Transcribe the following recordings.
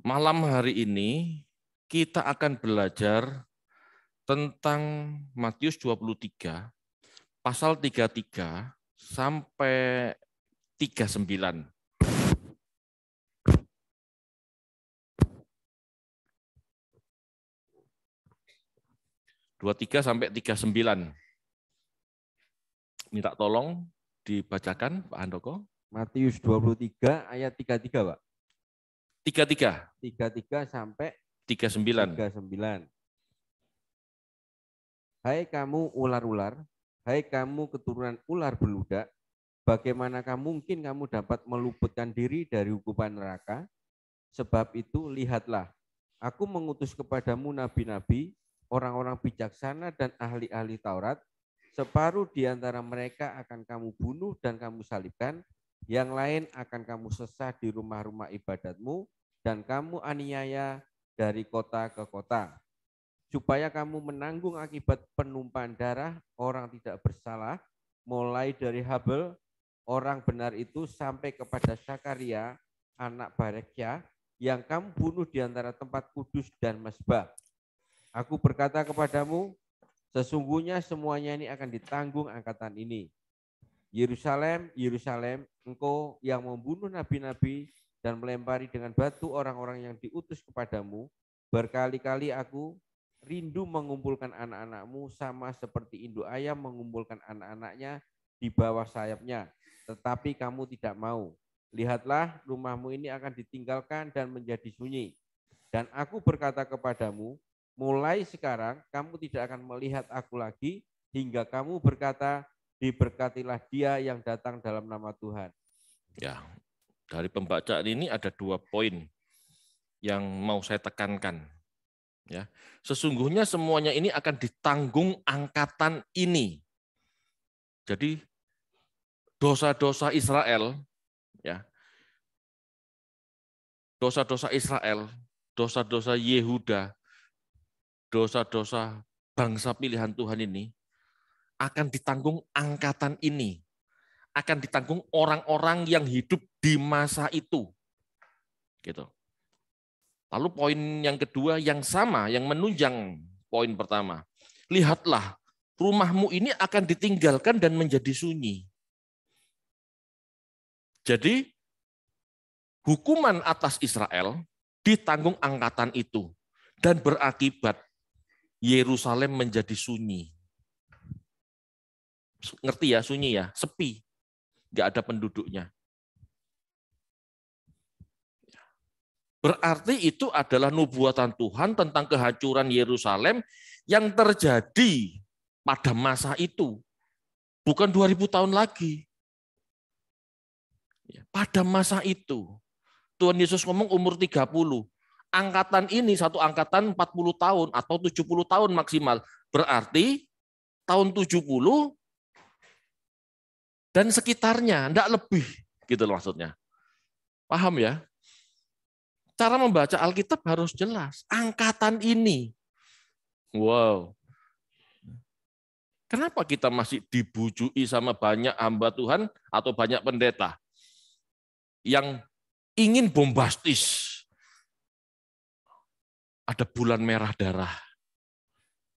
Malam hari ini kita akan belajar tentang Matius 23 pasal 33 sampai 39. Dua tiga sampai tiga sembilan. Minta tolong dibacakan Pak Handoko. Matius 23 ayat 33 Pak. Tiga tiga, tiga tiga sampai tiga sembilan. Tiga sembilan. Hai kamu ular-ular, hai kamu keturunan ular beludak, bagaimanakah mungkin kamu dapat meluputkan diri dari hukuman neraka? Sebab itu lihatlah, aku mengutus kepadamu nabi-nabi, orang-orang bijaksana dan ahli-ahli Taurat, separuh di antara mereka akan kamu bunuh dan kamu salibkan, yang lain akan kamu sesah di rumah-rumah ibadatmu, dan kamu aniaya dari kota ke kota. Supaya kamu menanggung akibat penumpahan darah orang tidak bersalah, mulai dari Habel, orang benar itu sampai kepada Sakaria, anak Barekya, yang kamu bunuh di antara tempat kudus dan mesbah. Aku berkata kepadamu, sesungguhnya semuanya ini akan ditanggung angkatan ini. Yerusalem, Yerusalem, engkau yang membunuh nabi-nabi dan melempari dengan batu orang-orang yang diutus kepadamu, berkali-kali aku rindu mengumpulkan anak-anakmu sama seperti induk ayam mengumpulkan anak-anaknya di bawah sayapnya, tetapi kamu tidak mau. Lihatlah, rumahmu ini akan ditinggalkan dan menjadi sunyi. Dan aku berkata kepadamu, mulai sekarang kamu tidak akan melihat aku lagi hingga kamu berkata, diberkatilah dia yang datang dalam nama Tuhan. Ya, dari pembacaan ini ada dua poin yang mau saya tekankan. Ya, sesungguhnya semuanya ini akan ditanggung angkatan ini. Jadi dosa-dosa Israel, ya, dosa-dosa Israel, dosa-dosa Yehuda, dosa-dosa bangsa pilihan Tuhan ini akan ditanggung angkatan ini, akan ditanggung orang-orang yang hidup di masa itu. Gitu. Lalu poin yang kedua yang sama yang menunjang poin pertama. Lihatlah, rumahmu ini akan ditinggalkan dan menjadi sunyi. Jadi hukuman atas Israel ditanggung angkatan itu dan berakibat Yerusalem menjadi sunyi. Ngerti ya sunyi ya, sepi. Enggak ada penduduknya. Berarti itu adalah nubuatan Tuhan tentang kehancuran Yerusalem yang terjadi pada masa itu. Bukan 2000 tahun lagi. Ya, pada masa itu. Tuhan Yesus ngomong umur 30. Angkatan ini satu angkatan 40 tahun atau 70 tahun maksimal. Berarti tahun 70 dan sekitarnya, enggak lebih gitu loh maksudnya. Paham ya? Cara membaca Alkitab harus jelas. Angkatan ini. Wow. Kenapa kita masih dibujui sama banyak hamba Tuhan atau banyak pendeta yang ingin bombastis? Ada bulan merah darah.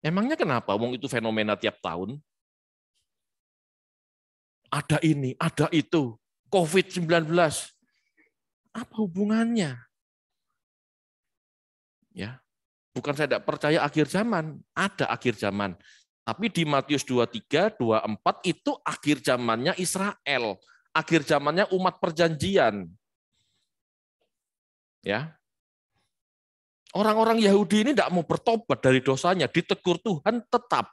Emangnya kenapa? Wong itu fenomena tiap tahun. Ada ini, ada itu. COVID-19. Apa hubungannya? Ya. Bukan saya tidak percaya akhir zaman, ada akhir zaman. Tapi di Matius 23, 24 itu akhir zamannya Israel, akhir zamannya umat perjanjian. Ya. Orang-orang Yahudi ini tidak mau bertobat dari dosanya, ditegur Tuhan tetap.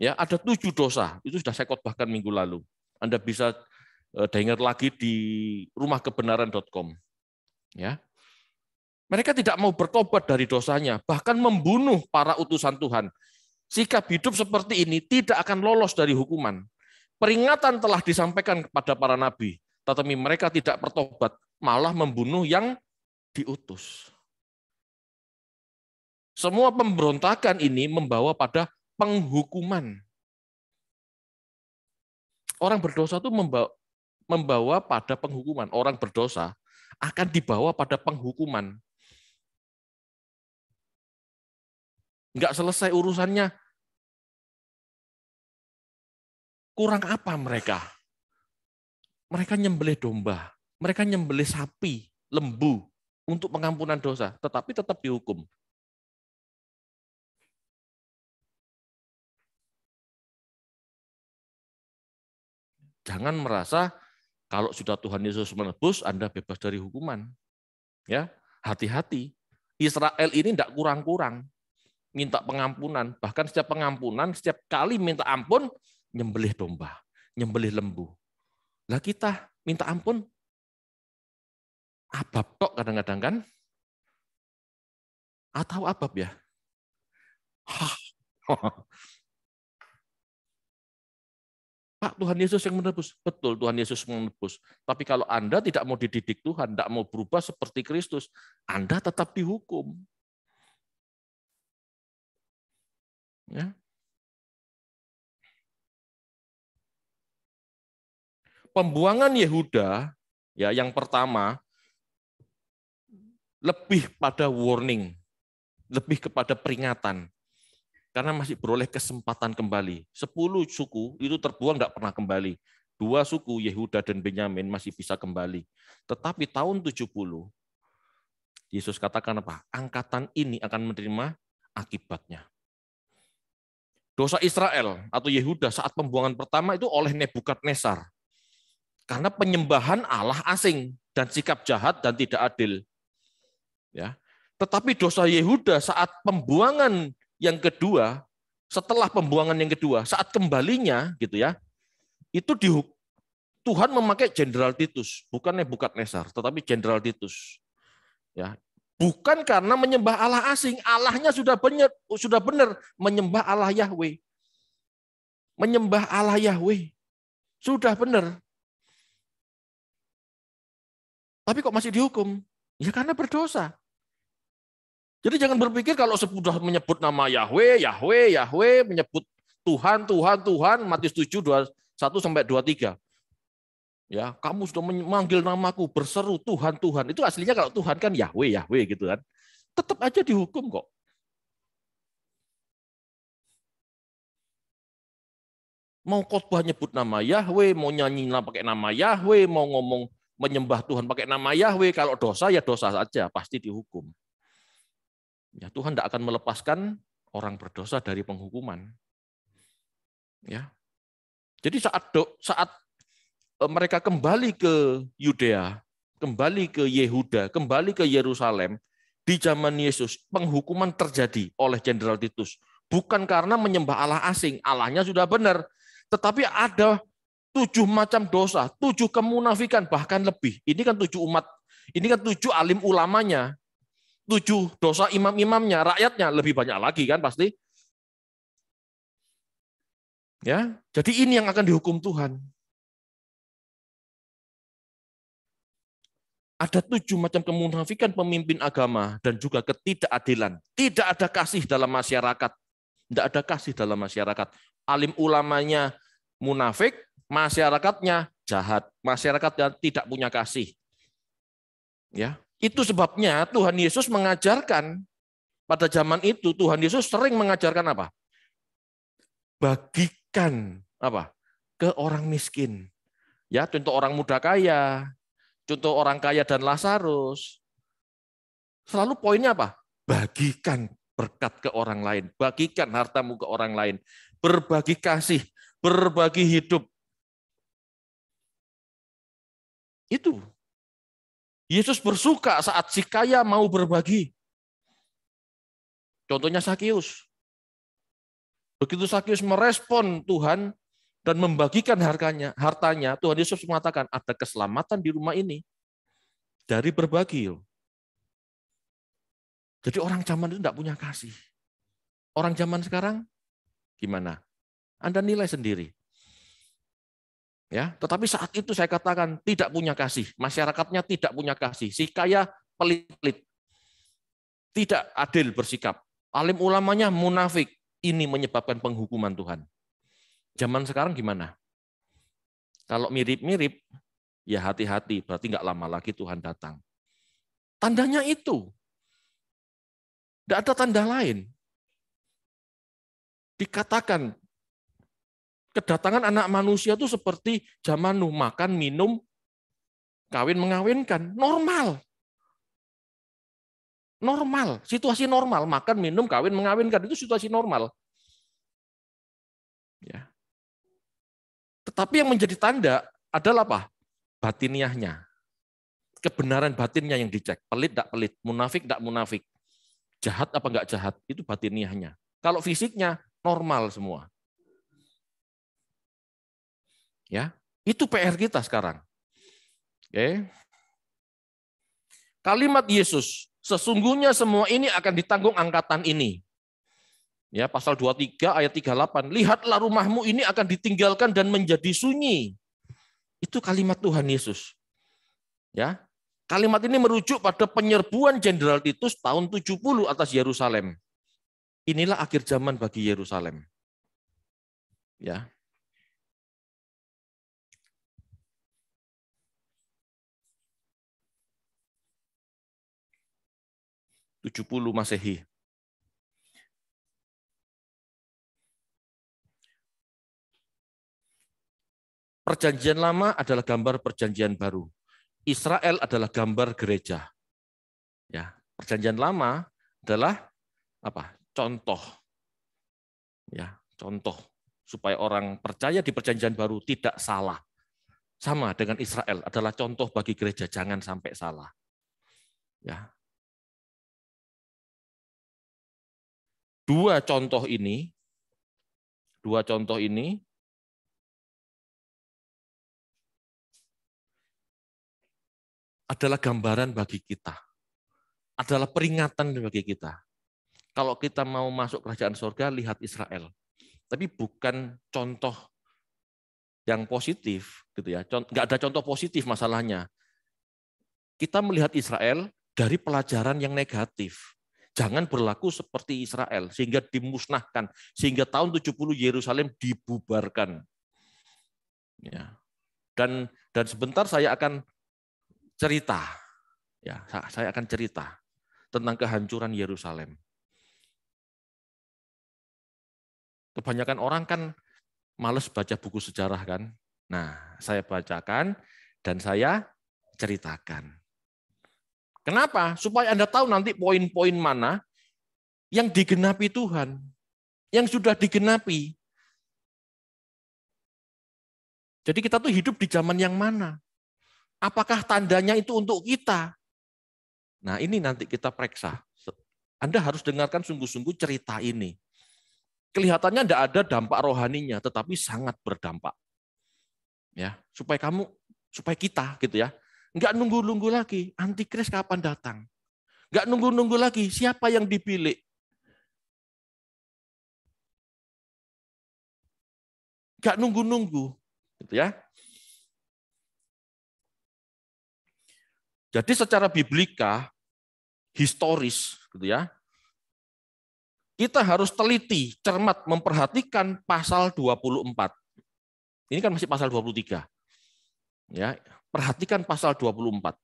Ya, ada tujuh dosa. Itu sudah saya khotbahkan minggu lalu. Anda bisa eh, dengar lagi di rumahkebenaran.com. Ya. Mereka tidak mau bertobat dari dosanya, bahkan membunuh para utusan Tuhan. Sikap hidup seperti ini tidak akan lolos dari hukuman. Peringatan telah disampaikan kepada para nabi, tetapi mereka tidak bertobat, malah membunuh yang diutus. Semua pemberontakan ini membawa pada penghukuman. Orang berdosa itu membawa, membawa pada penghukuman. Orang berdosa akan dibawa pada penghukuman. nggak selesai urusannya. Kurang apa mereka? Mereka nyembelih domba, mereka nyembelih sapi, lembu untuk pengampunan dosa, tetapi tetap dihukum. Jangan merasa kalau sudah Tuhan Yesus menebus, Anda bebas dari hukuman. Ya, hati-hati. Israel ini tidak kurang-kurang minta pengampunan. Bahkan setiap pengampunan, setiap kali minta ampun, nyembelih domba, nyembelih lembu. Lah kita minta ampun, abab kok kadang-kadang kan? Atau ah, abab ya? Pak, Tuhan Yesus yang menebus. Betul, Tuhan Yesus menebus. Tapi kalau Anda tidak mau dididik Tuhan, tidak mau berubah seperti Kristus, Anda tetap dihukum. Ya. Pembuangan Yehuda ya yang pertama lebih pada warning, lebih kepada peringatan. Karena masih beroleh kesempatan kembali. Sepuluh suku itu terbuang tidak pernah kembali. Dua suku Yehuda dan Benyamin masih bisa kembali. Tetapi tahun 70, Yesus katakan apa? Angkatan ini akan menerima akibatnya dosa Israel atau Yehuda saat pembuangan pertama itu oleh Nebukadnezar. Karena penyembahan Allah asing dan sikap jahat dan tidak adil. Ya. Tetapi dosa Yehuda saat pembuangan yang kedua, setelah pembuangan yang kedua, saat kembalinya gitu ya, itu di, Tuhan memakai Jenderal Titus, bukan Nebukadnezar, tetapi Jenderal Titus. Ya, Bukan karena menyembah Allah asing, Allahnya sudah benar, sudah benar menyembah Allah Yahweh. Menyembah Allah Yahweh. Sudah benar. Tapi kok masih dihukum? Ya karena berdosa. Jadi jangan berpikir kalau sudah menyebut nama Yahweh, Yahweh, Yahweh, menyebut Tuhan, Tuhan, Tuhan, Matius 7, 21 sampai 23 ya kamu sudah memanggil namaku berseru Tuhan Tuhan itu aslinya kalau Tuhan kan Yahweh Yahweh gitu kan tetap aja dihukum kok mau khotbah nyebut nama Yahweh mau nyanyi pakai nama Yahweh mau ngomong menyembah Tuhan pakai nama Yahweh kalau dosa ya dosa saja pasti dihukum ya Tuhan tidak akan melepaskan orang berdosa dari penghukuman ya jadi saat do, saat Eh, mereka kembali ke Yudea, kembali ke Yehuda, kembali ke Yerusalem, di zaman Yesus penghukuman terjadi oleh Jenderal Titus. Bukan karena menyembah Allah asing, Allahnya sudah benar. Tetapi ada tujuh macam dosa, tujuh kemunafikan, bahkan lebih. Ini kan tujuh umat, ini kan tujuh alim ulamanya, tujuh dosa imam-imamnya, rakyatnya lebih banyak lagi kan pasti. Ya, jadi ini yang akan dihukum Tuhan. ada tujuh macam kemunafikan pemimpin agama dan juga ketidakadilan. Tidak ada kasih dalam masyarakat. Tidak ada kasih dalam masyarakat. Alim ulamanya munafik, masyarakatnya jahat, masyarakatnya tidak punya kasih. Ya, itu sebabnya Tuhan Yesus mengajarkan pada zaman itu Tuhan Yesus sering mengajarkan apa? Bagikan apa? ke orang miskin. Ya, contoh orang muda kaya, Contoh orang kaya dan Lazarus. Selalu poinnya apa? Bagikan berkat ke orang lain, bagikan hartamu ke orang lain, berbagi kasih, berbagi hidup. Itu. Yesus bersuka saat si kaya mau berbagi. Contohnya Sakius. Begitu Sakius merespon Tuhan, dan membagikan harganya, hartanya, Tuhan Yesus mengatakan ada keselamatan di rumah ini dari berbagi. Jadi orang zaman itu tidak punya kasih. Orang zaman sekarang gimana? Anda nilai sendiri. Ya, tetapi saat itu saya katakan tidak punya kasih, masyarakatnya tidak punya kasih, si kaya pelit-pelit. Tidak adil bersikap. Alim ulamanya munafik. Ini menyebabkan penghukuman Tuhan. Zaman sekarang gimana? Kalau mirip-mirip, ya hati-hati, berarti nggak lama lagi Tuhan datang. Tandanya itu. Tidak ada tanda lain. Dikatakan, kedatangan anak manusia itu seperti zaman Nuh, makan, minum, kawin, mengawinkan. Normal. Normal, situasi normal. Makan, minum, kawin, mengawinkan. Itu situasi normal. Ya. Tetapi yang menjadi tanda adalah apa? Batiniahnya. Kebenaran batinnya yang dicek. Pelit tidak pelit, munafik tidak munafik. Jahat apa enggak jahat, itu batiniahnya. Kalau fisiknya normal semua. Ya, itu PR kita sekarang. Oke. Kalimat Yesus, sesungguhnya semua ini akan ditanggung angkatan ini. Ya, pasal 23 ayat 38, lihatlah rumahmu ini akan ditinggalkan dan menjadi sunyi. Itu kalimat Tuhan Yesus. Ya. Kalimat ini merujuk pada penyerbuan Jenderal Titus tahun 70 atas Yerusalem. Inilah akhir zaman bagi Yerusalem. Ya. tujuh puluh Masehi. Perjanjian lama adalah gambar perjanjian baru. Israel adalah gambar gereja. Ya, perjanjian lama adalah apa? Contoh. Ya, contoh supaya orang percaya di perjanjian baru tidak salah. Sama dengan Israel adalah contoh bagi gereja jangan sampai salah. Ya. Dua contoh ini dua contoh ini adalah gambaran bagi kita. Adalah peringatan bagi kita. Kalau kita mau masuk kerajaan surga, lihat Israel. Tapi bukan contoh yang positif gitu ya. Enggak ada contoh positif masalahnya. Kita melihat Israel dari pelajaran yang negatif. Jangan berlaku seperti Israel sehingga dimusnahkan, sehingga tahun 70 Yerusalem dibubarkan. Ya. Dan dan sebentar saya akan cerita. Ya, saya akan cerita tentang kehancuran Yerusalem. Kebanyakan orang kan males baca buku sejarah kan? Nah, saya bacakan dan saya ceritakan. Kenapa? Supaya Anda tahu nanti poin-poin mana yang digenapi Tuhan, yang sudah digenapi. Jadi kita tuh hidup di zaman yang mana? Apakah tandanya itu untuk kita? Nah ini nanti kita periksa. Anda harus dengarkan sungguh-sungguh cerita ini. Kelihatannya tidak ada dampak rohaninya, tetapi sangat berdampak. Ya, supaya kamu, supaya kita gitu ya, nggak nunggu-nunggu lagi. Antikris kapan datang? Nggak nunggu-nunggu lagi. Siapa yang dipilih? Nggak nunggu-nunggu, gitu ya. Jadi secara biblika, historis, gitu ya, kita harus teliti, cermat, memperhatikan pasal 24. Ini kan masih pasal 23. Ya, perhatikan pasal 24.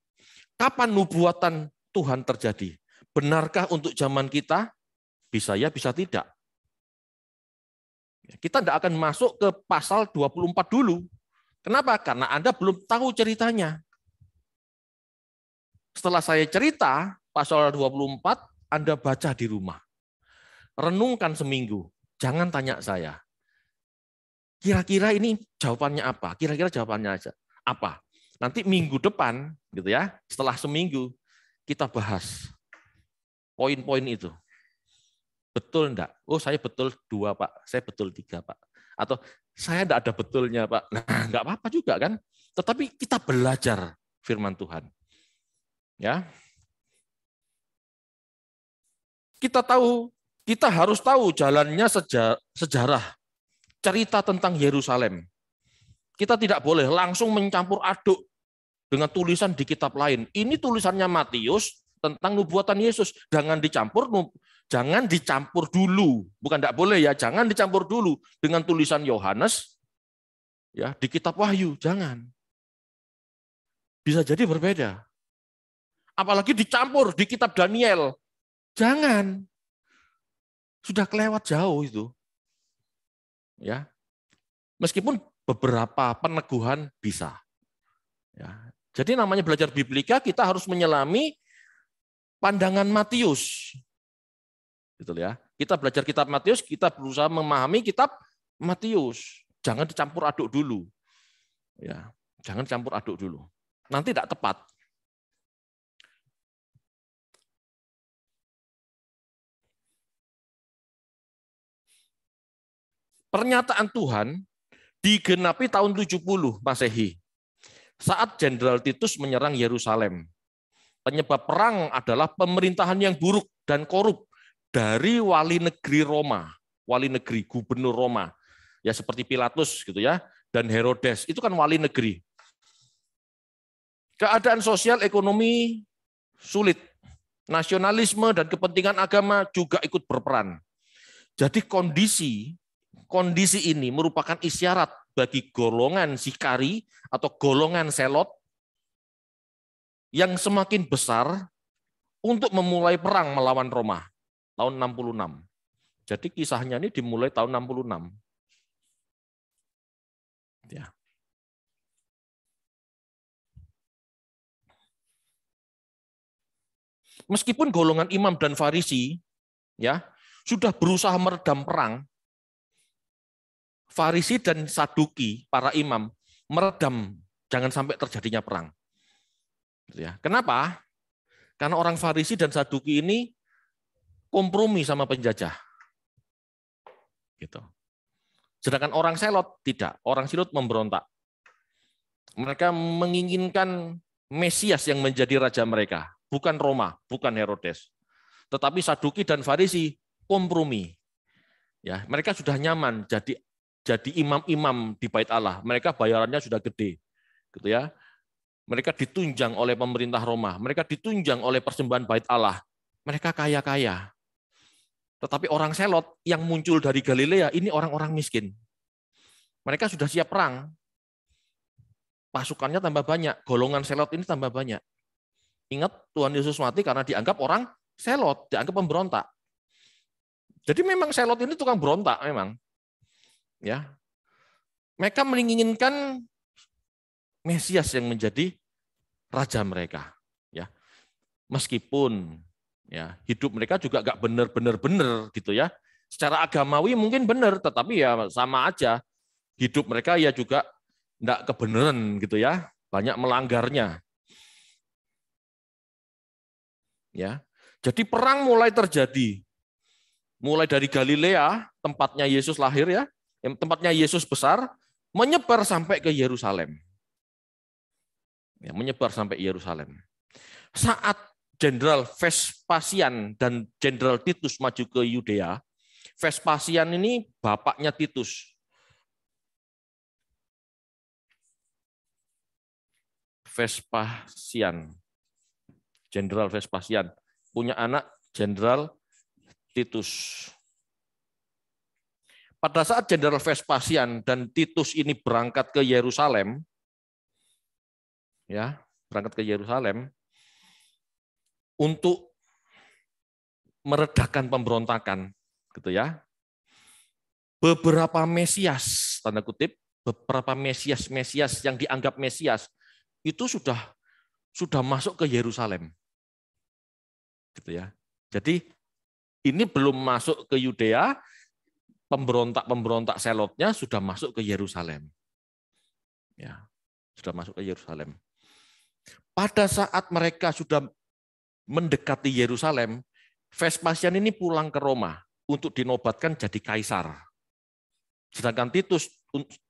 Kapan nubuatan Tuhan terjadi? Benarkah untuk zaman kita? Bisa ya, bisa tidak. Ya, kita tidak akan masuk ke pasal 24 dulu. Kenapa? Karena Anda belum tahu ceritanya. Setelah saya cerita pasal 24, Anda baca di rumah. Renungkan seminggu, jangan tanya saya. Kira-kira ini jawabannya apa? Kira-kira jawabannya aja apa? Nanti minggu depan gitu ya, setelah seminggu kita bahas poin-poin itu. Betul enggak? Oh, saya betul dua, Pak. Saya betul tiga, Pak. Atau saya enggak ada betulnya, Pak. Nah, enggak apa-apa juga kan? Tetapi kita belajar firman Tuhan. Ya. Kita tahu, kita harus tahu jalannya sejarah cerita tentang Yerusalem. Kita tidak boleh langsung mencampur aduk dengan tulisan di kitab lain. Ini tulisannya Matius tentang nubuatan Yesus. Jangan dicampur jangan dicampur dulu. Bukan tidak boleh ya, jangan dicampur dulu dengan tulisan Yohanes ya di kitab Wahyu, jangan. Bisa jadi berbeda. Apalagi dicampur di kitab Daniel. Jangan. Sudah kelewat jauh itu. Ya. Meskipun beberapa peneguhan bisa. Ya. Jadi namanya belajar biblika kita harus menyelami pandangan Matius. Gitu ya. Kita belajar kitab Matius, kita berusaha memahami kitab Matius. Jangan dicampur aduk dulu. Ya, jangan campur aduk dulu. Nanti tidak tepat. pernyataan Tuhan digenapi tahun 70 Masehi saat Jenderal Titus menyerang Yerusalem. Penyebab perang adalah pemerintahan yang buruk dan korup dari wali negeri Roma, wali negeri gubernur Roma. Ya seperti Pilatus gitu ya dan Herodes, itu kan wali negeri. Keadaan sosial ekonomi sulit. Nasionalisme dan kepentingan agama juga ikut berperan. Jadi kondisi kondisi ini merupakan isyarat bagi golongan sikari atau golongan selot yang semakin besar untuk memulai perang melawan Roma tahun 66. Jadi kisahnya ini dimulai tahun 66. Ya. Meskipun golongan imam dan farisi ya sudah berusaha meredam perang, Farisi dan Saduki, para imam, meredam jangan sampai terjadinya perang. Gitu ya. Kenapa? Karena orang Farisi dan Saduki ini kompromi sama penjajah. Gitu. Sedangkan orang Selot tidak, orang Silot memberontak. Mereka menginginkan Mesias yang menjadi raja mereka, bukan Roma, bukan Herodes. Tetapi Saduki dan Farisi kompromi. Ya, mereka sudah nyaman jadi jadi imam-imam di bait Allah. Mereka bayarannya sudah gede, gitu ya. Mereka ditunjang oleh pemerintah Roma. Mereka ditunjang oleh persembahan bait Allah. Mereka kaya-kaya. Tetapi orang Selot yang muncul dari Galilea ini orang-orang miskin. Mereka sudah siap perang. Pasukannya tambah banyak, golongan Selot ini tambah banyak. Ingat Tuhan Yesus mati karena dianggap orang Selot, dianggap pemberontak. Jadi memang Selot ini tukang berontak memang ya mereka menginginkan Mesias yang menjadi raja mereka ya meskipun ya hidup mereka juga gak benar-benar benar gitu ya secara agamawi mungkin benar tetapi ya sama aja hidup mereka ya juga enggak kebenaran gitu ya banyak melanggarnya ya jadi perang mulai terjadi mulai dari Galilea tempatnya Yesus lahir ya yang tempatnya Yesus besar, menyebar sampai ke Yerusalem. Ya, menyebar sampai Yerusalem. Saat Jenderal Vespasian dan Jenderal Titus maju ke Yudea, Vespasian ini bapaknya Titus. Vespasian, Jenderal Vespasian punya anak Jenderal Titus. Pada saat Jenderal Vespasian dan Titus ini berangkat ke Yerusalem, ya berangkat ke Yerusalem untuk meredakan pemberontakan, gitu ya. Beberapa Mesias, tanda kutip, beberapa Mesias-Mesias yang dianggap Mesias itu sudah sudah masuk ke Yerusalem, gitu ya. Jadi ini belum masuk ke Yudea, pemberontak-pemberontak selotnya sudah masuk ke Yerusalem. Ya, sudah masuk ke Yerusalem. Pada saat mereka sudah mendekati Yerusalem, Vespasian ini pulang ke Roma untuk dinobatkan jadi kaisar. Sedangkan Titus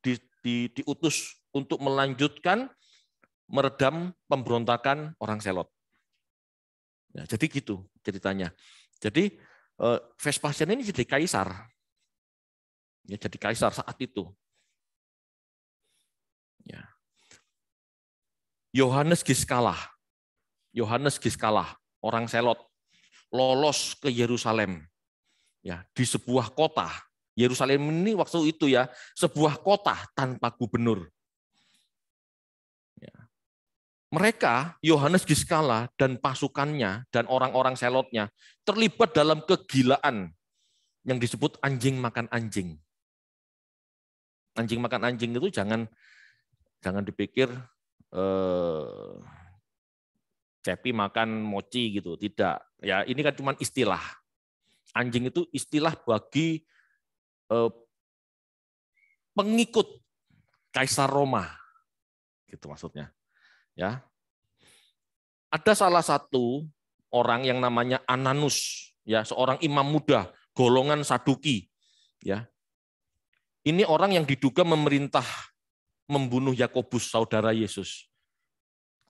di, di, diutus untuk melanjutkan meredam pemberontakan orang Selot. Ya, jadi gitu ceritanya. Jadi eh, Vespasian ini jadi kaisar. Ya, jadi kaisar saat itu. Ya. Yohanes Giskala. Yohanes Giskala, orang Selot, lolos ke Yerusalem. Ya, di sebuah kota. Yerusalem ini waktu itu ya, sebuah kota tanpa gubernur. Ya. Mereka, Yohanes Giskala dan pasukannya dan orang-orang selotnya terlibat dalam kegilaan yang disebut anjing makan anjing anjing makan anjing itu jangan jangan dipikir eh, cepi makan mochi gitu, tidak. Ya ini kan cuma istilah. Anjing itu istilah bagi eh, pengikut kaisar Roma, gitu maksudnya. Ya, ada salah satu orang yang namanya Ananus, ya seorang imam muda golongan Saduki, ya ini orang yang diduga memerintah membunuh Yakobus saudara Yesus.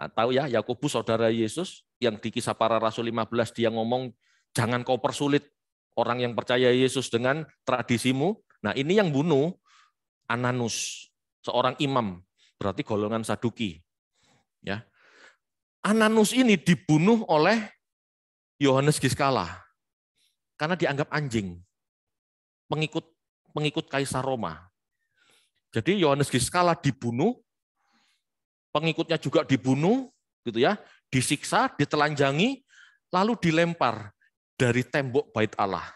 atau nah, ya, Yakobus saudara Yesus yang di kisah para rasul 15 dia ngomong jangan kau persulit orang yang percaya Yesus dengan tradisimu. Nah, ini yang bunuh Ananus, seorang imam, berarti golongan Saduki. Ya. Ananus ini dibunuh oleh Yohanes Giskala karena dianggap anjing. Pengikut pengikut Kaisar Roma. Jadi Yohanes Giskala dibunuh, pengikutnya juga dibunuh, gitu ya, disiksa, ditelanjangi, lalu dilempar dari tembok bait Allah.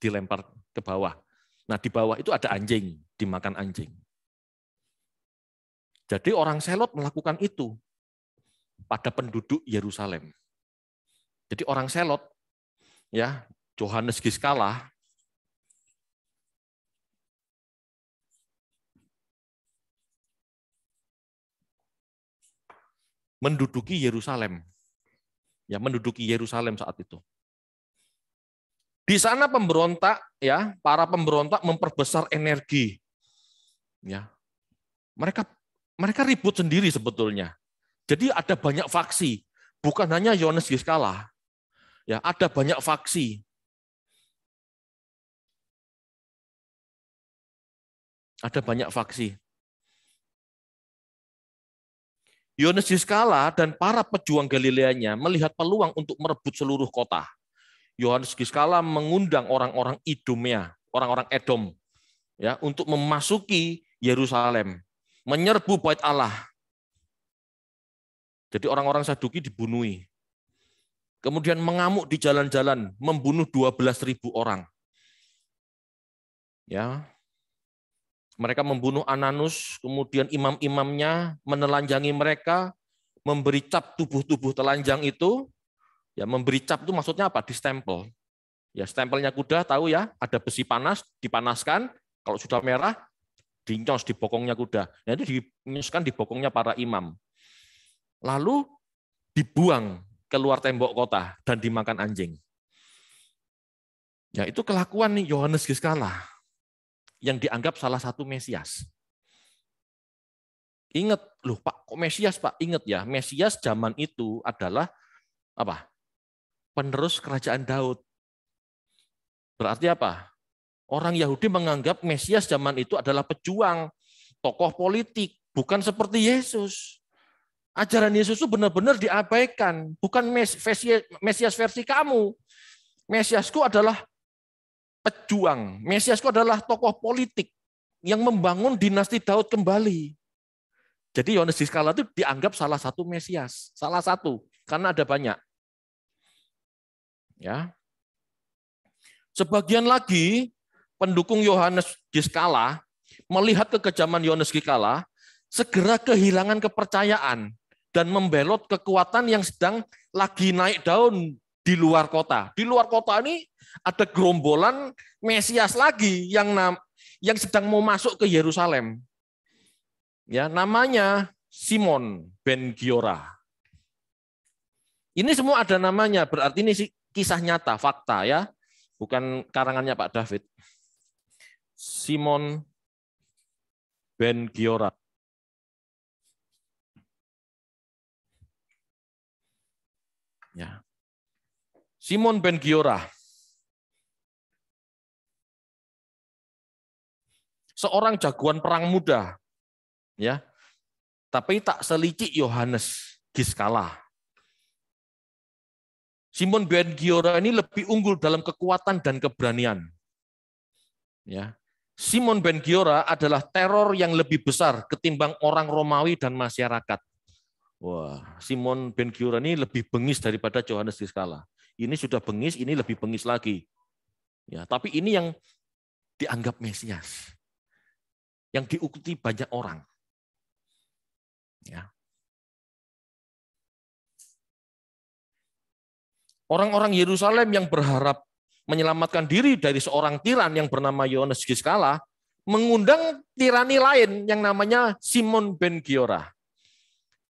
Dilempar ke bawah. Nah di bawah itu ada anjing, dimakan anjing. Jadi orang Selot melakukan itu pada penduduk Yerusalem. Jadi orang Selot, ya Yohanes Giskala menduduki Yerusalem. Ya, menduduki Yerusalem saat itu. Di sana pemberontak ya, para pemberontak memperbesar energi. Ya. Mereka mereka ribut sendiri sebetulnya. Jadi ada banyak faksi, bukan hanya Yohanes Giskala. Ya, ada banyak faksi. Ada banyak faksi. Yohanes Giskala dan para pejuang Galileanya melihat peluang untuk merebut seluruh kota. Yohanes Giskala mengundang orang-orang Idumea, orang-orang Edom, ya, untuk memasuki Yerusalem, menyerbu bait Allah. Jadi orang-orang Saduki dibunuh, Kemudian mengamuk di jalan-jalan, membunuh 12.000 orang. Ya, mereka membunuh Ananus, kemudian imam-imamnya menelanjangi mereka, memberi cap tubuh-tubuh telanjang itu. Ya, memberi cap itu maksudnya apa? Distempel. Ya, stempelnya kuda tahu ya, ada besi panas, dipanaskan, kalau sudah merah, dincos di bokongnya kuda. Ya, itu dinyoskan di bokongnya para imam. Lalu dibuang keluar tembok kota dan dimakan anjing. Ya, itu kelakuan nih Yohanes Giskala yang dianggap salah satu Mesias. Ingat, loh Pak, kok Mesias Pak? Ingat ya, Mesias zaman itu adalah apa? Penerus kerajaan Daud. Berarti apa? Orang Yahudi menganggap Mesias zaman itu adalah pejuang, tokoh politik, bukan seperti Yesus ajaran Yesus itu benar-benar diabaikan. Bukan Mesias versi kamu. Mesiasku adalah pejuang. Mesias itu adalah tokoh politik yang membangun dinasti Daud kembali. Jadi Yohanes di itu dianggap salah satu Mesias, salah satu karena ada banyak. Ya. Sebagian lagi pendukung Yohanes di melihat kekejaman Yohanes di segera kehilangan kepercayaan dan membelot kekuatan yang sedang lagi naik daun di luar kota. Di luar kota ini ada gerombolan Mesias lagi yang yang sedang mau masuk ke Yerusalem. Ya, namanya Simon ben Giora. Ini semua ada namanya, berarti ini kisah nyata, fakta ya. Bukan karangannya Pak David. Simon ben Giora. Ya. Simon Ben Giora, seorang jagoan perang muda, ya, tapi tak selicik Yohanes Giskala. Simon Ben Giora ini lebih unggul dalam kekuatan dan keberanian. Ya. Simon Ben Giora adalah teror yang lebih besar ketimbang orang Romawi dan masyarakat. Wah, Simon Ben Giora ini lebih bengis daripada Yohanes Giskala. Ini sudah bengis, ini lebih bengis lagi. Ya, tapi ini yang dianggap Mesias. Yang diikuti banyak orang. Ya. Orang-orang Yerusalem yang berharap menyelamatkan diri dari seorang tiran yang bernama Yohanes Giskala mengundang tirani lain yang namanya Simon ben Giora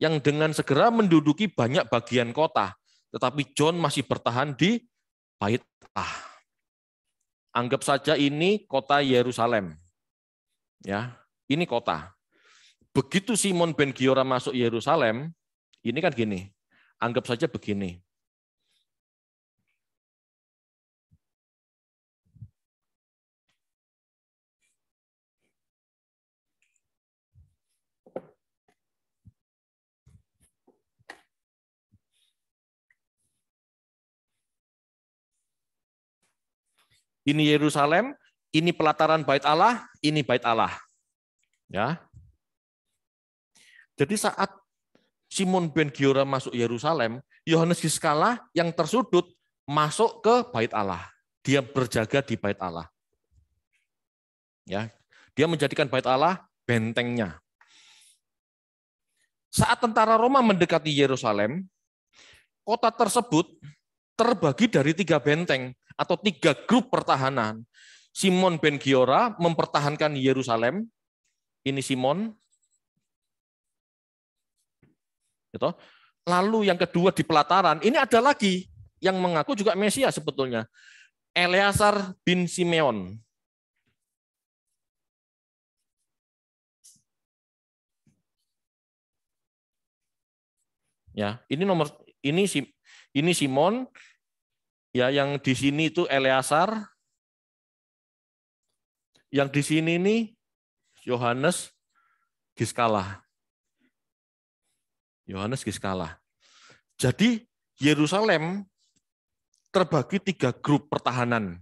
yang dengan segera menduduki banyak bagian kota tetapi John masih bertahan di Bait Ah. Anggap saja ini kota Yerusalem. Ya, ini kota. Begitu Simon ben Giora masuk Yerusalem, ini kan gini. Anggap saja begini. Ini Yerusalem, ini pelataran Bait Allah, ini Bait Allah. Ya. Jadi saat Simon ben Giora masuk Yerusalem, Yohanes Giskala yang tersudut masuk ke Bait Allah. Dia berjaga di Bait Allah. Ya. Dia menjadikan Bait Allah bentengnya. Saat tentara Roma mendekati Yerusalem, kota tersebut terbagi dari tiga benteng atau tiga grup pertahanan. Simon ben Giora mempertahankan Yerusalem. Ini Simon. Gitu. Lalu yang kedua di pelataran, ini ada lagi yang mengaku juga Mesias sebetulnya. Eleazar bin Simeon. Ya, ini nomor ini si ini Simon, Ya, yang di sini itu Eleazar. Yang di sini ini Yohanes Giskala. Yohanes Giskala. Jadi Yerusalem terbagi tiga grup pertahanan.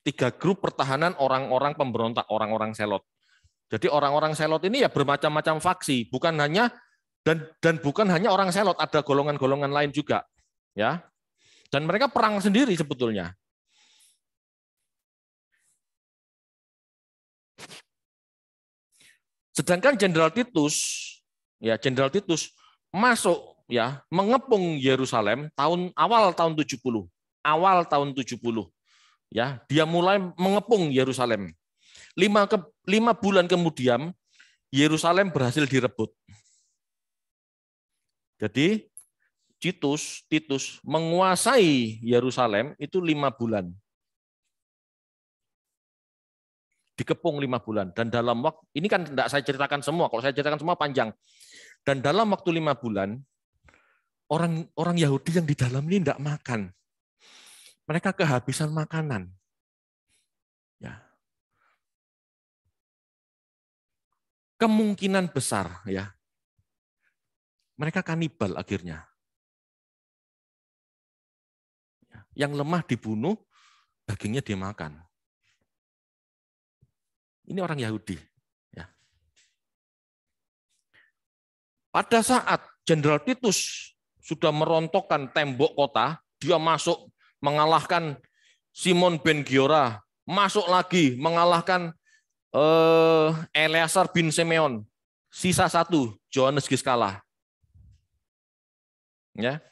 Tiga grup pertahanan orang-orang pemberontak, orang-orang selot. Jadi orang-orang selot ini ya bermacam-macam faksi, bukan hanya dan dan bukan hanya orang selot, ada golongan-golongan lain juga, ya. Dan mereka perang sendiri sebetulnya. Sedangkan Jenderal Titus, ya Jenderal Titus masuk ya mengepung Yerusalem tahun awal tahun 70, awal tahun 70. Ya, dia mulai mengepung Yerusalem. Lima, ke, lima bulan kemudian Yerusalem berhasil direbut. Jadi Titus, Titus menguasai Yerusalem itu lima bulan. Dikepung lima bulan. Dan dalam waktu, ini kan tidak saya ceritakan semua, kalau saya ceritakan semua panjang. Dan dalam waktu lima bulan, orang orang Yahudi yang di dalam ini tidak makan. Mereka kehabisan makanan. Ya. Kemungkinan besar ya. Mereka kanibal akhirnya yang lemah dibunuh, dagingnya dimakan. Ini orang Yahudi. Ya. Pada saat Jenderal Titus sudah merontokkan tembok kota, dia masuk mengalahkan Simon ben Giora, masuk lagi mengalahkan eh, Eleazar bin Simeon. Sisa satu, Johannes Giskala. Ya,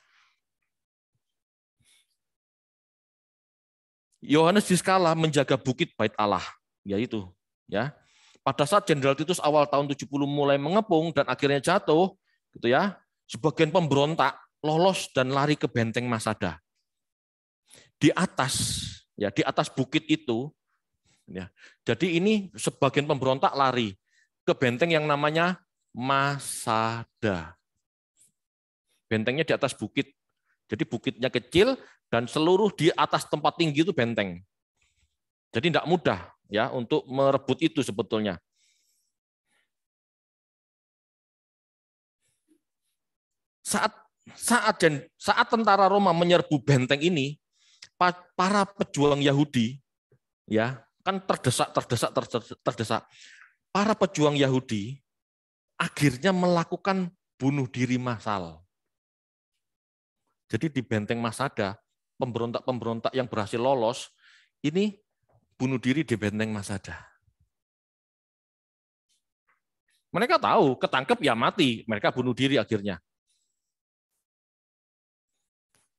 Yohanes di skala menjaga bukit bait Allah, yaitu ya. Pada saat Jenderal Titus awal tahun 70 mulai mengepung dan akhirnya jatuh, gitu ya. Sebagian pemberontak lolos dan lari ke benteng Masada. Di atas ya, di atas bukit itu ya. Jadi ini sebagian pemberontak lari ke benteng yang namanya Masada. Bentengnya di atas bukit. Jadi bukitnya kecil, dan seluruh di atas tempat tinggi itu benteng. Jadi tidak mudah ya untuk merebut itu sebetulnya. Saat saat dan saat tentara Roma menyerbu benteng ini, para pejuang Yahudi ya kan terdesak terdesak terdesak. Para pejuang Yahudi akhirnya melakukan bunuh diri massal. Jadi di benteng Masada pemberontak-pemberontak yang berhasil lolos, ini bunuh diri di benteng Masada. Mereka tahu, ketangkep ya mati. Mereka bunuh diri akhirnya.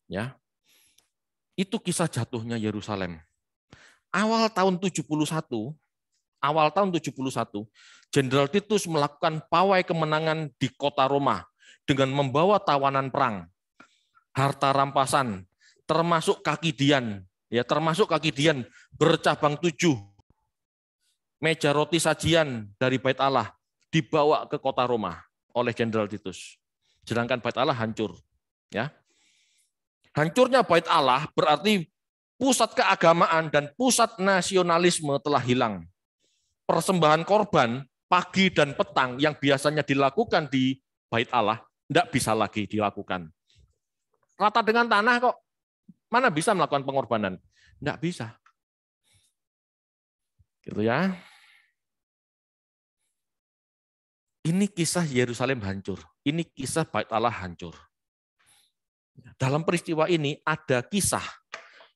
Ya, itu kisah jatuhnya Yerusalem. Awal tahun 71, awal tahun 71, Jenderal Titus melakukan pawai kemenangan di kota Roma dengan membawa tawanan perang, harta rampasan, termasuk kaki Dian, ya termasuk kaki Dian bercabang tujuh. Meja roti sajian dari Bait Allah dibawa ke kota Roma oleh Jenderal Titus. Sedangkan Bait Allah hancur, ya. Hancurnya Bait Allah berarti pusat keagamaan dan pusat nasionalisme telah hilang. Persembahan korban pagi dan petang yang biasanya dilakukan di Bait Allah tidak bisa lagi dilakukan. Rata dengan tanah kok Mana bisa melakukan pengorbanan? Tidak bisa. Gitu ya. Ini kisah Yerusalem hancur. Ini kisah Bait Allah hancur. Dalam peristiwa ini ada kisah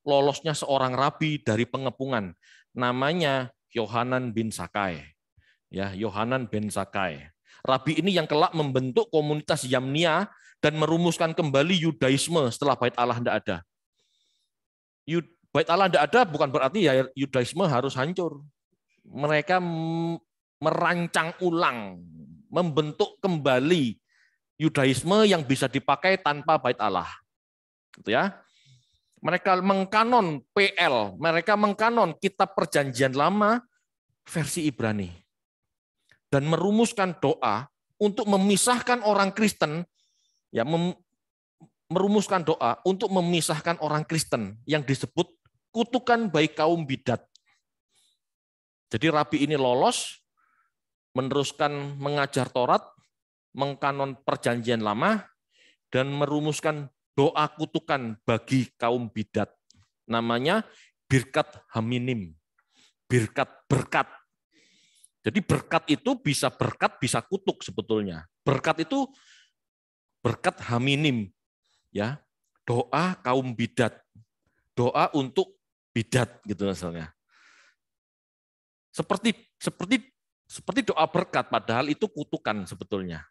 lolosnya seorang rabi dari pengepungan. Namanya Yohanan bin Sakai. Ya, Yohanan bin Sakai. Rabi ini yang kelak membentuk komunitas Yamnia dan merumuskan kembali Yudaisme setelah bait Allah tidak ada bait Allah tidak ada bukan berarti ya Yudaisme harus hancur. Mereka merancang ulang, membentuk kembali Yudaisme yang bisa dipakai tanpa bait Allah. Gitu ya. Mereka mengkanon PL, mereka mengkanon kitab perjanjian lama versi Ibrani. Dan merumuskan doa untuk memisahkan orang Kristen ya merumuskan doa untuk memisahkan orang Kristen yang disebut kutukan baik kaum bidat. Jadi rabi ini lolos, meneruskan mengajar Taurat, mengkanon perjanjian lama, dan merumuskan doa kutukan bagi kaum bidat. Namanya birkat haminim, birkat berkat. Jadi berkat itu bisa berkat, bisa kutuk sebetulnya. Berkat itu berkat haminim, ya doa kaum bidat, doa untuk bidat gitu misalnya. Seperti seperti seperti doa berkat, padahal itu kutukan sebetulnya.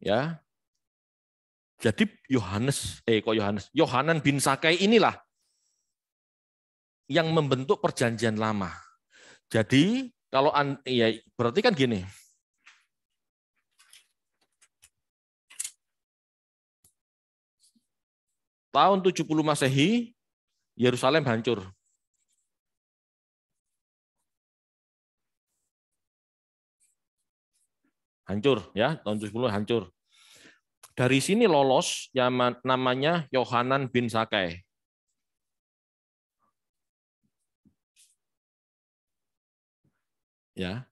Ya, jadi Yohanes, eh kok Yohanes, Yohanan bin Sakai inilah yang membentuk perjanjian lama. Jadi kalau an, ya berarti kan gini, tahun 70 Masehi Yerusalem hancur. Hancur ya, tahun 70 hancur. Dari sini lolos yang namanya Yohanan bin Sakai. Ya.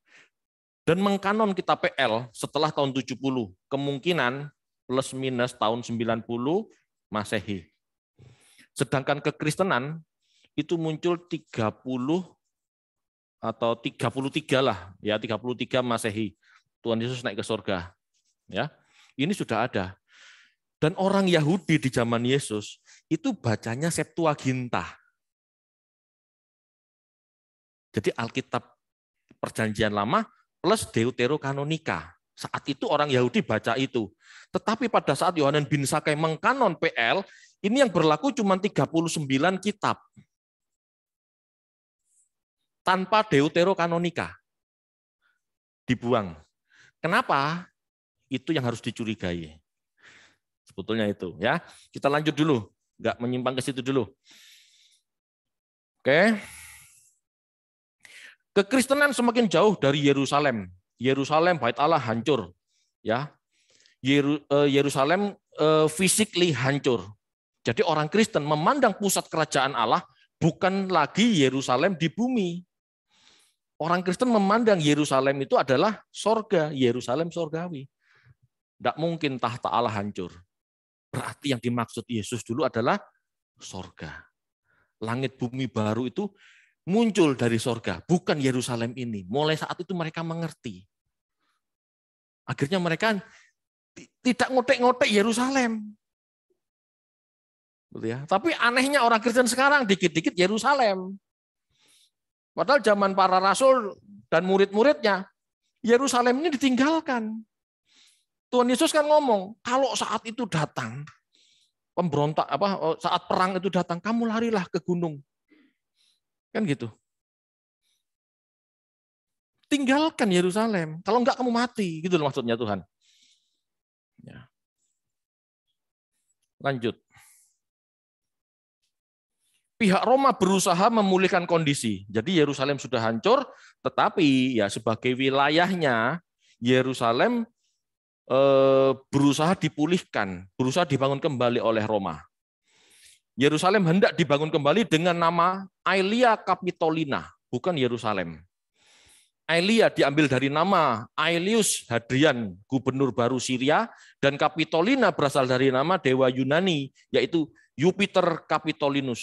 Dan mengkanon kita PL setelah tahun 70, kemungkinan plus minus tahun 90 Masehi. Sedangkan kekristenan itu muncul 30 atau 33 lah, ya 33 Masehi. Tuhan Yesus naik ke surga. Ya. Ini sudah ada. Dan orang Yahudi di zaman Yesus itu bacanya Septuaginta. Jadi Alkitab Perjanjian Lama plus Deuterokanonika. Saat itu orang Yahudi baca itu. Tetapi pada saat Yohanes bin Sakai mengkanon PL, ini yang berlaku cuma 39 kitab. Tanpa deuterokanonika. Dibuang. Kenapa? Itu yang harus dicurigai. Sebetulnya itu. ya. Kita lanjut dulu. Enggak menyimpang ke situ dulu. Oke. Kekristenan semakin jauh dari Yerusalem Yerusalem bait Allah hancur ya eh, Yerusalem fisikly eh, hancur jadi orang Kristen memandang pusat kerajaan Allah bukan lagi Yerusalem di bumi orang Kristen memandang Yerusalem itu adalah sorga Yerusalem sorgawi tidak mungkin tahta Allah hancur berarti yang dimaksud Yesus dulu adalah sorga langit bumi baru itu muncul dari sorga, bukan Yerusalem ini. Mulai saat itu mereka mengerti. Akhirnya mereka tidak ngotek-ngotek Yerusalem. Gitu ya. Tapi anehnya orang Kristen sekarang dikit-dikit Yerusalem. Padahal zaman para rasul dan murid-muridnya, Yerusalem ini ditinggalkan. Tuhan Yesus kan ngomong, kalau saat itu datang, pemberontak apa saat perang itu datang, kamu larilah ke gunung Kan gitu. Tinggalkan Yerusalem. Kalau enggak kamu mati. Gitu loh maksudnya Tuhan. Ya. Lanjut. Pihak Roma berusaha memulihkan kondisi. Jadi Yerusalem sudah hancur, tetapi ya sebagai wilayahnya Yerusalem eh, berusaha dipulihkan, berusaha dibangun kembali oleh Roma. Yerusalem hendak dibangun kembali dengan nama Aelia Capitolina, bukan Yerusalem. Aelia diambil dari nama Aelius Hadrian, gubernur baru Syria, dan Capitolina berasal dari nama dewa Yunani, yaitu Jupiter Capitolinus.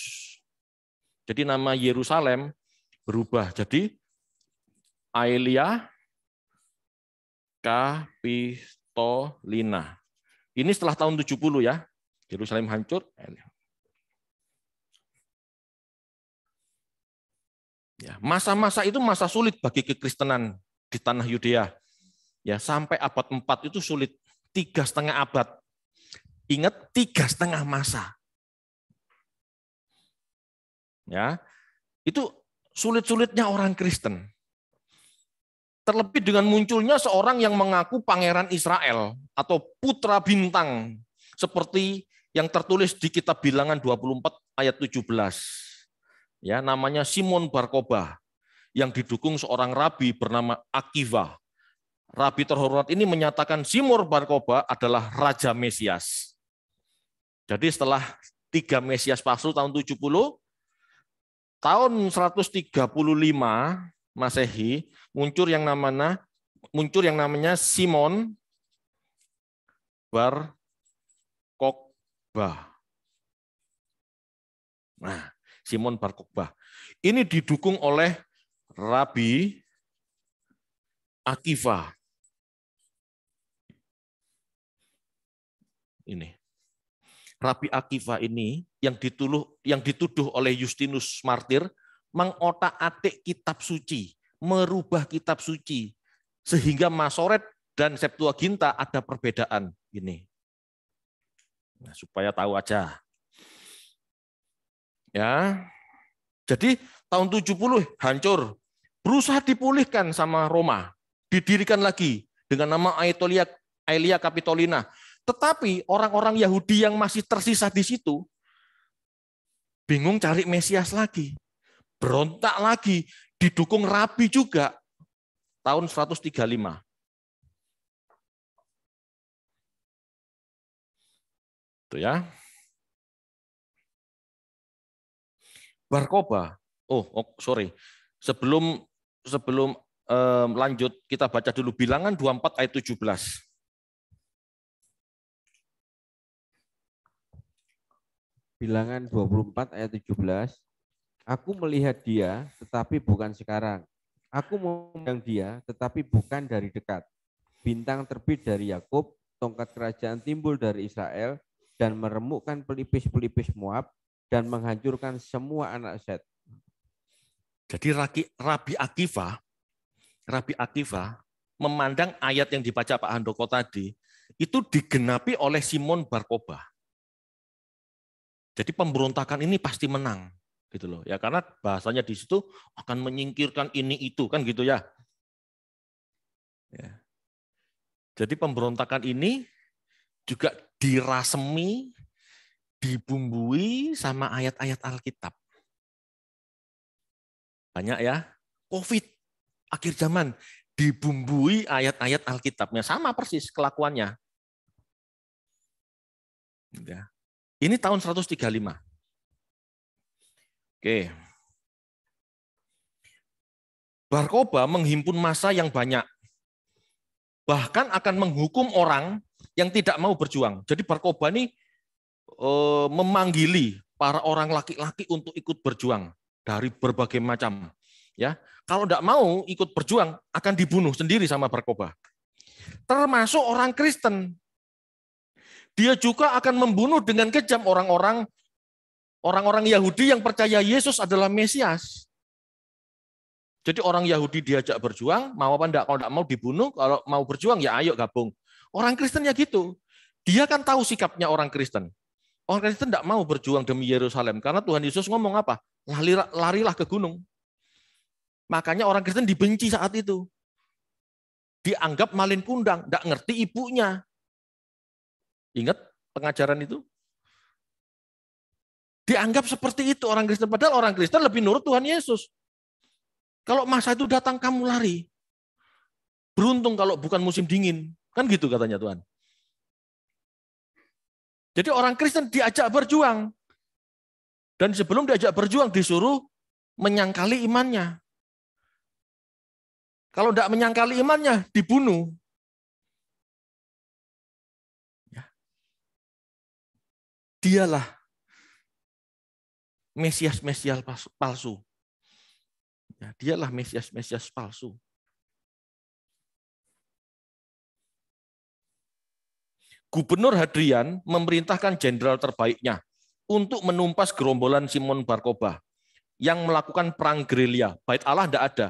Jadi nama Yerusalem berubah jadi Aelia Capitolina. Ini setelah tahun 70 ya. Yerusalem hancur, Ya, masa-masa itu masa sulit bagi kekristenan di tanah Yudea. Ya, sampai abad 4 itu sulit. Tiga setengah abad. Ingat, tiga setengah masa. Ya, itu sulit-sulitnya orang Kristen. Terlebih dengan munculnya seorang yang mengaku pangeran Israel atau putra bintang seperti yang tertulis di kitab bilangan 24 ayat 17 ya namanya Simon Barkoba yang didukung seorang rabi bernama Akiva. Rabi terhormat ini menyatakan Simon Barkoba adalah Raja Mesias. Jadi setelah tiga Mesias palsu tahun 70, tahun 135 Masehi muncul yang namanya muncul yang namanya Simon Bar Kokba. Nah, Simon Bar Kokbah. Ini didukung oleh Rabi Akiva. Ini. Rabi Akiva ini yang dituduh yang dituduh oleh Justinus Martir mengotak-atik kitab suci, merubah kitab suci sehingga Masoret dan Septuaginta ada perbedaan ini. Nah, supaya tahu aja. Ya. Jadi tahun 70 hancur. Berusaha dipulihkan sama Roma. Didirikan lagi dengan nama Aetolia Aelia Capitolina. Tetapi orang-orang Yahudi yang masih tersisa di situ bingung cari Mesias lagi. Berontak lagi, didukung rabi juga tahun 135. Itu ya. Barkoba. Oh, oh sorry. Sebelum sebelum um, lanjut kita baca dulu bilangan 24 ayat 17. Bilangan 24 ayat 17. Aku melihat dia, tetapi bukan sekarang. Aku memandang dia, tetapi bukan dari dekat. Bintang terbit dari Yakub, tongkat kerajaan timbul dari Israel, dan meremukkan pelipis-pelipis Moab, dan menghancurkan semua anak Set. Jadi Rabi Akiva, Rabi Akiva memandang ayat yang dibaca Pak Handoko tadi itu digenapi oleh Simon Barkoba. Jadi pemberontakan ini pasti menang gitu loh. Ya karena bahasanya di situ akan menyingkirkan ini itu kan gitu ya. ya. Jadi pemberontakan ini juga dirasemi dibumbui sama ayat-ayat Alkitab. Banyak ya. Covid akhir zaman dibumbui ayat-ayat Alkitabnya sama persis kelakuannya. Ya. Ini tahun 135. Oke. Barkoba menghimpun masa yang banyak. Bahkan akan menghukum orang yang tidak mau berjuang. Jadi Barkoba ini Eh, memanggili para orang laki-laki untuk ikut berjuang dari berbagai macam. Ya, kalau tidak mau ikut berjuang akan dibunuh sendiri sama Barkoba. Termasuk orang Kristen. Dia juga akan membunuh dengan kejam orang-orang orang-orang Yahudi yang percaya Yesus adalah Mesias. Jadi orang Yahudi diajak berjuang, mau apa enggak? Kalau enggak mau dibunuh, kalau mau berjuang ya ayo gabung. Orang Kristen ya gitu. Dia kan tahu sikapnya orang Kristen. Orang Kristen tidak mau berjuang demi Yerusalem karena Tuhan Yesus ngomong apa? Larilah, larilah ke gunung. Makanya orang Kristen dibenci saat itu. Dianggap malin kundang, tidak ngerti ibunya. Ingat pengajaran itu? Dianggap seperti itu orang Kristen. Padahal orang Kristen lebih nurut Tuhan Yesus. Kalau masa itu datang kamu lari. Beruntung kalau bukan musim dingin. Kan gitu katanya Tuhan. Jadi orang Kristen diajak berjuang. Dan sebelum diajak berjuang disuruh menyangkali imannya. Kalau tidak menyangkali imannya, dibunuh. Ya. Dialah Mesias-Mesias palsu. Ya, dialah Mesias-Mesias palsu. Gubernur Hadrian memerintahkan jenderal terbaiknya untuk menumpas gerombolan Simon Barkoba yang melakukan perang gerilya. Bait Allah tidak ada.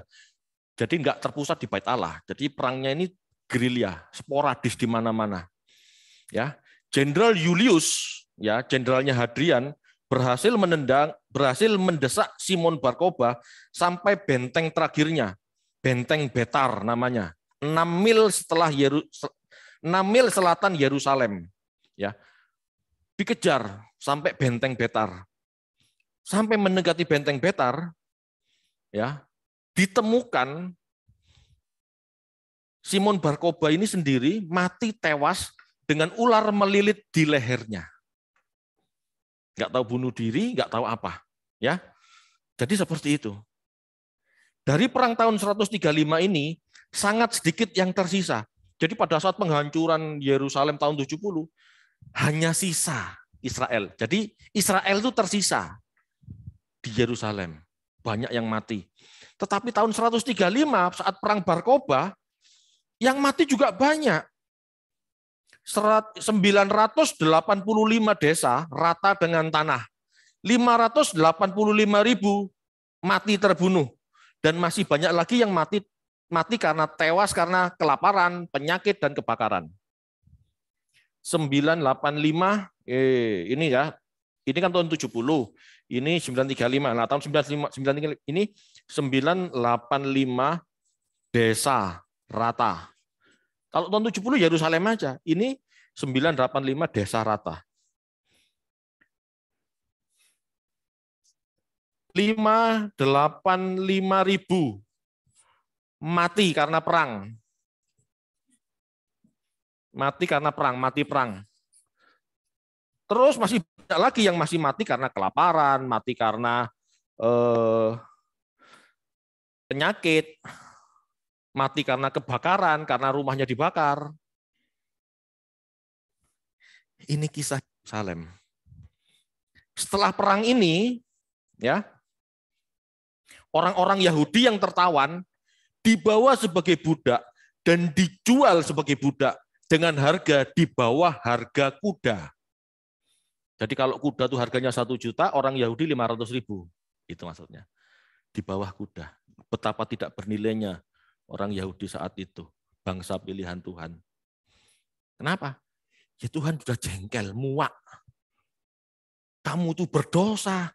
Jadi nggak terpusat di bait Allah. Jadi perangnya ini gerilya, sporadis di mana-mana. Ya, Jenderal Julius, ya, jenderalnya Hadrian berhasil menendang, berhasil mendesak Simon Barkoba sampai benteng terakhirnya, benteng Betar namanya. 6 mil setelah Yeru, 6 mil selatan Yerusalem. Ya. Dikejar sampai benteng Betar. Sampai mendekati benteng Betar, ya, ditemukan Simon Barkoba ini sendiri mati tewas dengan ular melilit di lehernya. Nggak tahu bunuh diri, nggak tahu apa. ya. Jadi seperti itu. Dari perang tahun 135 ini, sangat sedikit yang tersisa. Jadi pada saat penghancuran Yerusalem tahun 70 hanya sisa Israel. Jadi Israel itu tersisa di Yerusalem. Banyak yang mati. Tetapi tahun 135 saat perang Barkoba yang mati juga banyak. 985 desa rata dengan tanah. 585 ribu mati terbunuh. Dan masih banyak lagi yang mati mati karena tewas karena kelaparan, penyakit dan kebakaran. 985 eh ini ya. Ini kan tahun 70. Ini 935. Nah, tahun 95 ini 985 desa rata. Kalau tahun 70 Yerusalem aja. Ini 985 desa rata. 585 ribu mati karena perang. Mati karena perang, mati perang. Terus masih banyak lagi yang masih mati karena kelaparan, mati karena eh, penyakit, mati karena kebakaran, karena rumahnya dibakar. Ini kisah Salem. Setelah perang ini, ya, orang-orang Yahudi yang tertawan dibawa sebagai budak dan dijual sebagai budak dengan harga di bawah harga kuda. Jadi kalau kuda itu harganya satu juta, orang Yahudi 500 ribu. Itu maksudnya. Di bawah kuda. Betapa tidak bernilainya orang Yahudi saat itu. Bangsa pilihan Tuhan. Kenapa? Ya Tuhan sudah jengkel, muak. Kamu itu berdosa.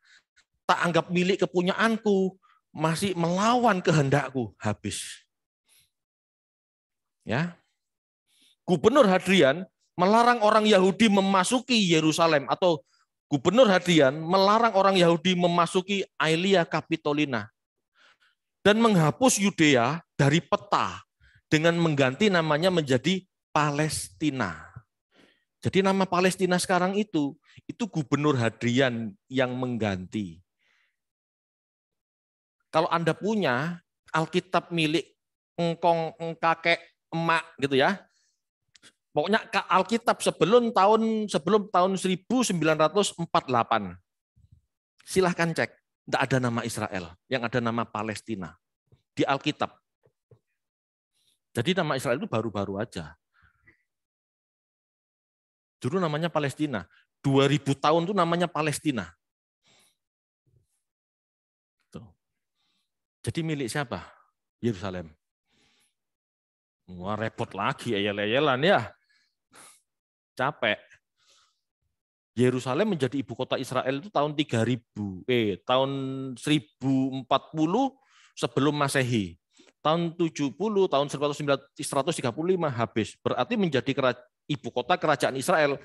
Tak anggap milik kepunyaanku masih melawan kehendakku, habis. Ya. Gubernur Hadrian melarang orang Yahudi memasuki Yerusalem atau Gubernur Hadrian melarang orang Yahudi memasuki Aelia Capitolina dan menghapus Yudea dari peta dengan mengganti namanya menjadi Palestina. Jadi nama Palestina sekarang itu itu Gubernur Hadrian yang mengganti. Kalau Anda punya Alkitab milik engkong, kakek, emak gitu ya. Pokoknya Alkitab sebelum tahun sebelum tahun 1948. Silahkan cek. Tidak ada nama Israel, yang ada nama Palestina di Alkitab. Jadi nama Israel itu baru-baru aja. Dulu namanya Palestina. 2000 tahun itu namanya Palestina. Jadi milik siapa? Yerusalem. Wah repot lagi ayel-ayelan ya. Capek. Yerusalem menjadi ibu kota Israel itu tahun 3000 eh tahun 1040 sebelum Masehi. Tahun 70 tahun 135 habis. Berarti menjadi ibu kota kerajaan Israel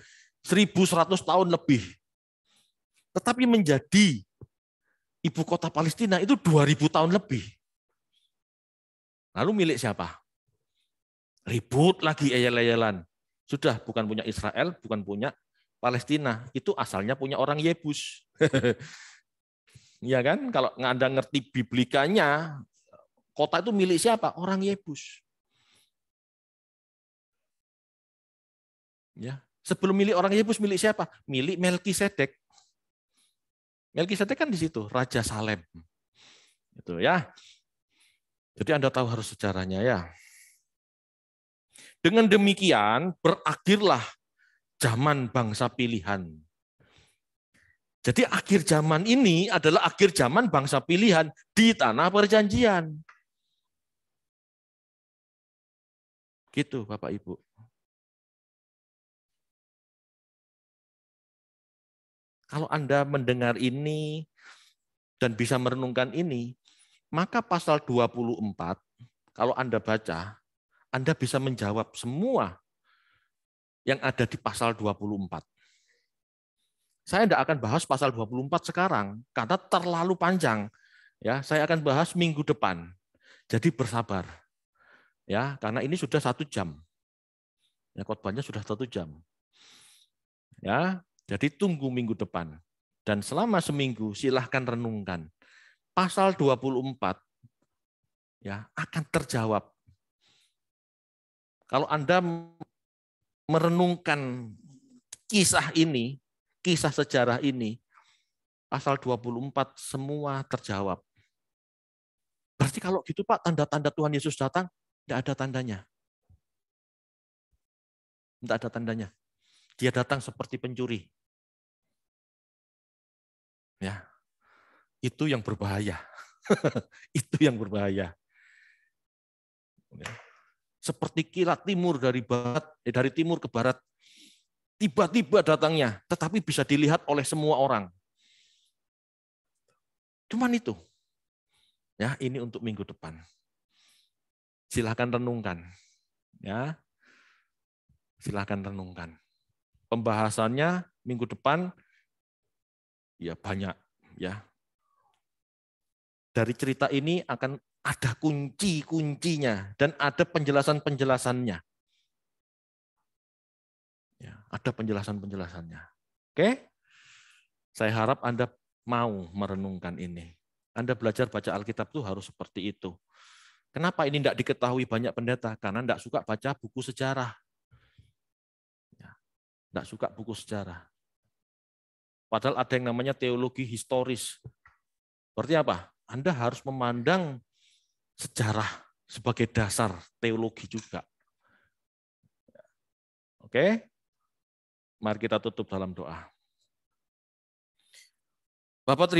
1100 tahun lebih. Tetapi menjadi ibu kota Palestina itu 2000 tahun lebih. Lalu milik siapa? Ribut lagi eyel-eyelan. Sudah bukan punya Israel, bukan punya Palestina. Itu asalnya punya orang Yebus. Iya kan? Kalau nggak ada ngerti biblikanya, kota itu milik siapa? Orang Yebus. Ya, sebelum milik orang Yebus milik siapa? Milik Melkisedek. Melkisedek kan di situ, Raja Salem. Itu ya. Jadi Anda tahu harus sejarahnya ya. Dengan demikian berakhirlah zaman bangsa pilihan. Jadi akhir zaman ini adalah akhir zaman bangsa pilihan di tanah perjanjian. Gitu Bapak Ibu. Kalau Anda mendengar ini dan bisa merenungkan ini, maka pasal 24 kalau Anda baca, Anda bisa menjawab semua yang ada di pasal 24. Saya tidak akan bahas pasal 24 sekarang karena terlalu panjang. Ya, saya akan bahas minggu depan. Jadi bersabar. Ya, karena ini sudah satu jam. Ya, kotbahnya sudah satu jam. Ya, jadi tunggu minggu depan. Dan selama seminggu silahkan renungkan. Pasal 24 ya akan terjawab. Kalau Anda merenungkan kisah ini, kisah sejarah ini, pasal 24 semua terjawab. Berarti kalau gitu Pak, tanda-tanda Tuhan Yesus datang, tidak ada tandanya. Tidak ada tandanya. Dia datang seperti pencuri. Ya. Itu yang berbahaya. itu yang berbahaya. Ya. Seperti kilat timur dari barat eh, dari timur ke barat tiba-tiba datangnya, tetapi bisa dilihat oleh semua orang. Cuman itu. Ya, ini untuk minggu depan. Silahkan renungkan. Ya. Silahkan renungkan. Pembahasannya minggu depan ya banyak ya. Dari cerita ini akan ada kunci-kuncinya dan ada penjelasan-penjelasannya. Ya, ada penjelasan-penjelasannya. Oke? Saya harap Anda mau merenungkan ini. Anda belajar baca Alkitab itu harus seperti itu. Kenapa ini tidak diketahui banyak pendeta? Karena tidak suka baca buku sejarah. Tidak ya, suka buku sejarah. Padahal ada yang namanya teologi historis. Berarti apa? Anda harus memandang sejarah sebagai dasar teologi juga. Oke. Mari kita tutup dalam doa. Bapak